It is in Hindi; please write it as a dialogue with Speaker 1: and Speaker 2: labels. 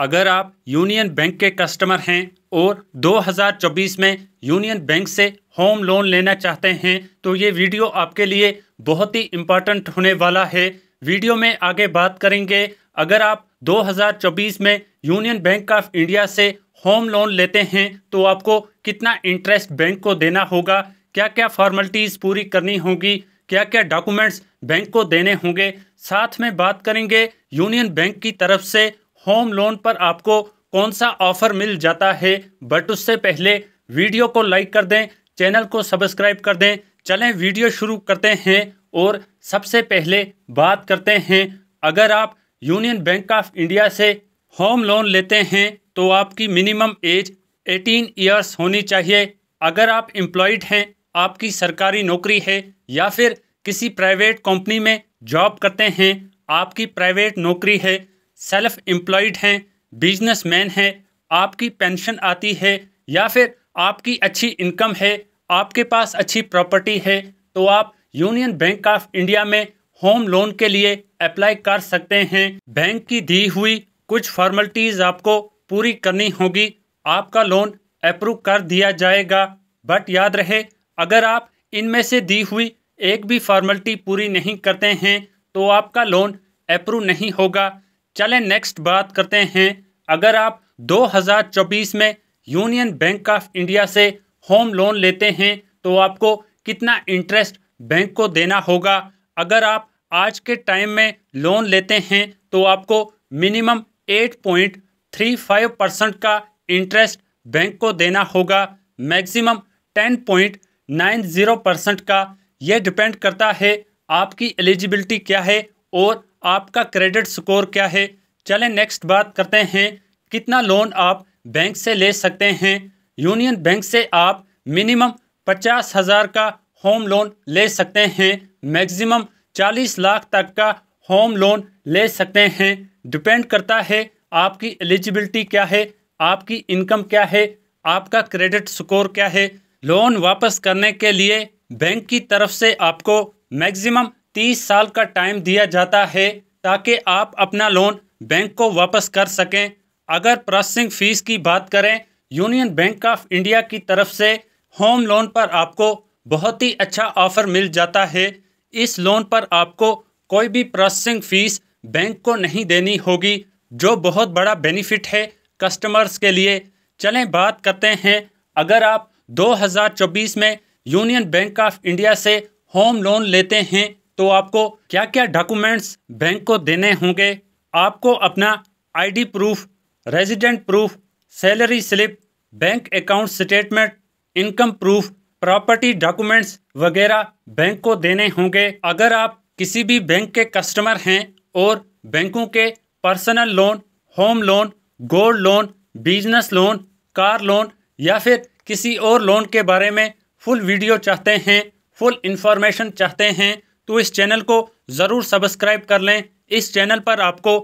Speaker 1: अगर आप यूनियन बैंक के कस्टमर हैं और 2024 में यूनियन बैंक से होम लोन लेना चाहते हैं तो ये वीडियो आपके लिए बहुत ही इम्पॉर्टेंट होने वाला है वीडियो में आगे बात करेंगे अगर आप 2024 में यूनियन बैंक ऑफ इंडिया से होम लोन लेते हैं तो आपको कितना इंटरेस्ट बैंक को देना होगा क्या क्या फॉर्मेलिटीज़ पूरी करनी होगी क्या क्या डॉक्यूमेंट्स बैंक को देने होंगे साथ में बात करेंगे यूनियन बैंक की तरफ से होम लोन पर आपको कौन सा ऑफर मिल जाता है बट उससे पहले वीडियो को लाइक कर दें चैनल को सब्सक्राइब कर दें चलें वीडियो शुरू करते हैं और सबसे पहले बात करते हैं अगर आप यूनियन बैंक ऑफ इंडिया से होम लोन लेते हैं तो आपकी मिनिमम एज 18 इयर्स होनी चाहिए अगर आप एम्प्लॉयड हैं आपकी सरकारी नौकरी है या फिर किसी प्राइवेट कंपनी में जॉब करते हैं आपकी प्राइवेट नौकरी है सेल्फ एम्प्लॉयड हैं बिजनेसमैन हैं आपकी पेंशन आती है या फिर आपकी अच्छी इनकम है आपके पास अच्छी प्रॉपर्टी है तो आप यूनियन बैंक ऑफ इंडिया में होम लोन के लिए अप्लाई कर सकते हैं बैंक की दी हुई कुछ फॉर्मेलिटीज़ आपको पूरी करनी होगी आपका लोन अप्रूव कर दिया जाएगा बट याद रहे अगर आप इनमें से दी हुई एक भी फॉर्मेलिटी पूरी नहीं करते हैं तो आपका लोन अप्रूव नहीं होगा चलें नेक्स्ट बात करते हैं अगर आप 2024 में यूनियन बैंक ऑफ इंडिया से होम लोन लेते हैं तो आपको कितना इंटरेस्ट बैंक को देना होगा अगर आप आज के टाइम में लोन लेते हैं तो आपको मिनिमम 8.35 परसेंट का इंटरेस्ट बैंक को देना होगा मैक्सिमम 10.90 परसेंट का यह डिपेंड करता है आपकी एलिजिबिलिटी क्या है और आपका क्रेडिट स्कोर क्या है चलें नेक्स्ट बात करते हैं कितना लोन आप बैंक से ले सकते हैं यूनियन बैंक से आप मिनिमम पचास हज़ार का होम लोन ले सकते हैं मैक्सिमम चालीस लाख तक का होम लोन ले सकते हैं डिपेंड करता है आपकी एलिजिबिलिटी क्या है आपकी इनकम क्या है आपका क्रेडिट स्कोर क्या है लोन वापस करने के लिए बैंक की तरफ से आपको मैक्सिमम तीस साल का टाइम दिया जाता है ताकि आप अपना लोन बैंक को वापस कर सकें अगर प्रोसेसिंग फ़ीस की बात करें यूनियन बैंक ऑफ इंडिया की तरफ से होम लोन पर आपको बहुत ही अच्छा ऑफ़र मिल जाता है इस लोन पर आपको कोई भी प्रोसेसिंग फ़ीस बैंक को नहीं देनी होगी जो बहुत बड़ा बेनिफिट है कस्टमर्स के लिए चलें बात करते हैं अगर आप 2024 में यूनियन बैंक ऑफ इंडिया से होम लोन लेते हैं तो आपको क्या क्या डॉक्यूमेंट्स बैंक को देने होंगे आपको अपना ID proof resident proof salary slip bank account statement income proof property documents वगैरह बैंक को देने होंगे अगर आप किसी भी बैंक के कस्टमर हैं और बैंकों के personal loan home loan gold loan business loan car loan या फिर किसी और लोन के बारे में फुल वीडियो चाहते हैं फुल इंफॉर्मेशन चाहते हैं तो इस चैनल को ज़रूर सब्सक्राइब कर लें इस चैनल पर आपको